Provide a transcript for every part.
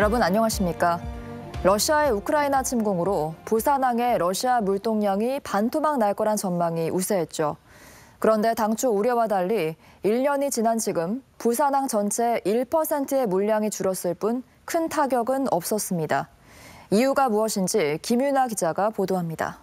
여러분 안녕하십니까? 러시아의 우크라이나 침공으로 부산항의 러시아 물동량이 반토막 날 거란 전망이 우세했죠. 그런데 당초 우려와 달리 1년이 지난 지금 부산항 전체 1%의 물량이 줄었을 뿐 큰 타격은 없었습니다. 이유가 무엇인지 김윤아 기자가 보도합니다.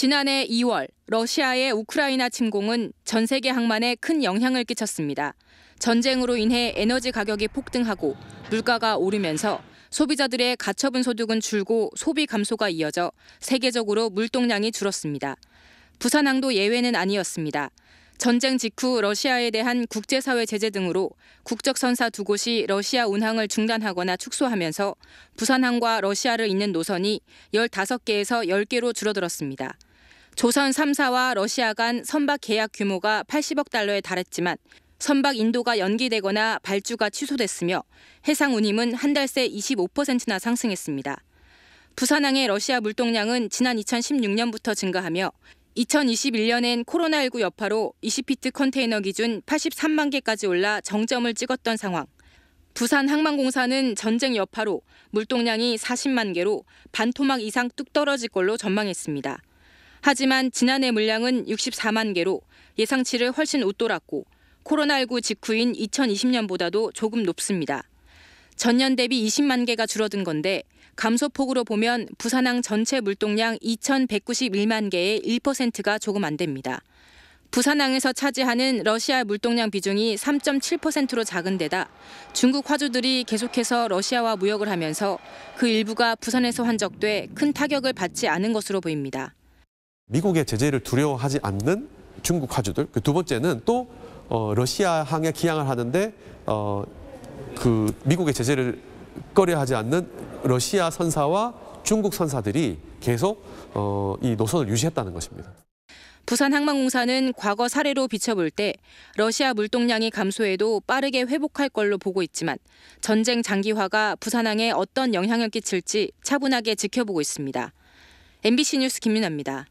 지난해 2월 러시아의 우크라이나 침공은 전 세계 항만에 큰 영향을 끼쳤습니다. 전쟁으로 인해 에너지 가격이 폭등하고 물가가 오르면서 소비자들의 가처분 소득은 줄고 소비 감소가 이어져 세계적으로 물동량이 줄었습니다. 부산항도 예외는 아니었습니다. 전쟁 직후 러시아에 대한 국제사회 제재 등으로 국적선사 두 곳이 러시아 운항을 중단하거나 축소하면서 부산항과 러시아를 잇는 노선이 15개에서 10개로 줄어들었습니다. 조선 3사와 러시아 간 선박 계약 규모가 80억 달러에 달했지만 선박 인도가 연기되거나 발주가 취소됐으며 해상 운임은 한 달 새 25%나 상승했습니다. 부산항의 러시아 물동량은 지난 2016년부터 증가하며 2021년엔 코로나19 여파로 20피트 컨테이너 기준 83만 개까지 올라 정점을 찍었던 상황. 부산항만공사는 전쟁 여파로 물동량이 40만 개로 반토막 이상 뚝 떨어질 걸로 전망했습니다. 하지만 지난해 물량은 64만 개로 예상치를 훨씬 웃돌았고 코로나19 직후인 2020년보다도 조금 높습니다. 전년 대비 20만 개가 줄어든 건데 감소폭으로 보면 부산항 전체 물동량 2,191만 개의 1%가 조금 안 됩니다. 부산항에서 차지하는 러시아 물동량 비중이 3.7%로 작은 데다 중국 화주들이 계속해서 러시아와 무역을 하면서 그 일부가 부산에서 환적돼 큰 타격을 받지 않은 것으로 보입니다. 미국의 제재를 두려워하지 않는 중국 화주들. 그 두 번째는 또 어, 러시아항에 기항을 하는데 어, 그 미국의 제재를 꺼려하지 않는 러시아 선사와 중국 선사들이 계속 어, 이 노선을 유지했다는 것입니다. 부산항만공사는 과거 사례로 비춰볼 때 러시아 물동량이 감소해도 빠르게 회복할 걸로 보고 있지만 전쟁 장기화가 부산항에 어떤 영향을 끼칠지 차분하게 지켜보고 있습니다. MBC 뉴스 김윤아입니다.